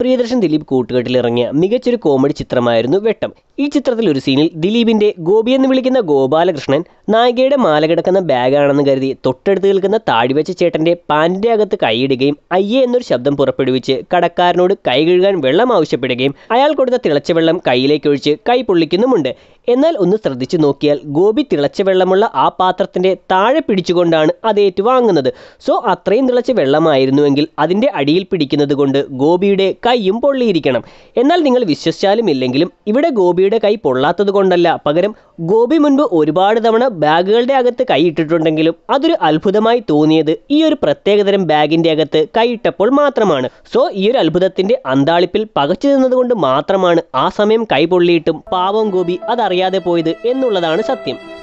പ്രിയദർശൻ ദിലീപ് കൂട്ടുകെട്ടിലിറങ്ങിയ മികച്ചൊരു കോമഡി ചിത്രമായിരുന്നു വെട്ടം ഈ ചിത്രത്തിൽ ഒരു സീനിൽ ദിലീപിന്റെ ഗോപി എന്ന് വിളിക്കുന്ന ഗോപാലകൃഷ്ണൻ നായികയുടെ മാല കിടക്കുന്ന ബാഗാണെന്ന് കരുതി തൊട്ടടുത്ത് നിൽക്കുന്ന താടിവെച്ച ചേട്ടന്റെ പാൻറിന്റെ അകത്ത് കൈയിടുകയും അയ്യേ എന്നൊരു ശബ്ദം പുറപ്പെടുവിച്ച് കടക്കാരനോട് കൈ കഴുകാൻ വെള്ളം ആവശ്യപ്പെടുകയും അയാൾ കൊടുത്ത തിളച്ച വെള്ളം കൈയിലേക്ക് ഒഴിച്ച് കൈ പൊള്ളിക്കുന്നുമുണ്ട് എന്നാൽ ഒന്ന് ശ്രദ്ധിച്ചു നോക്കിയാൽ ഗോപി തിളച്ച വെള്ളമുള്ള ആ പാത്രത്തിന്റെ താഴെ പിടിച്ചുകൊണ്ടാണ് അത് ഏറ്റുവാങ്ങുന്നത് സോ അത്രയും തിളച്ച വെള്ളമായിരുന്നുവെങ്കിൽ അതിന്റെ അടിയിൽ പിടിക്കുന്നത് കൊണ്ട് ഗോപിയുടെ കൈയും പൊള്ളിയിരിക്കണം എന്നാൽ നിങ്ങൾ വിശ്വസിച്ചാലും ഇല്ലെങ്കിലും ഇവിടെ ഗോപിയുടെ ഗോപിയുടെ കൈ പൊള്ളാത്തത് കൊണ്ടല്ല പകരം ഗോപി മുൻപ് ഒരുപാട് തവണ ബാഗുകളുടെ അകത്ത് കൈയിട്ടിട്ടുണ്ടെങ്കിലും അതൊരു അത്ഭുതമായി തോന്നിയത് ഈ ഒരു പ്രത്യേകതരം ബാഗിന്റെ അകത്ത് കൈയിട്ടപ്പോൾ മാത്രമാണ് സോ ഈ ഒരു അത്ഭുതത്തിന്റെ അന്താളിപ്പിൽ പകച്ചു നിന്നതുകൊണ്ട് മാത്രമാണ് ആ സമയം കൈ പൊള്ളിയിട്ടും പാവം ഗോപി അതറിയാതെ പോയത് എന്നുള്ളതാണ് സത്യം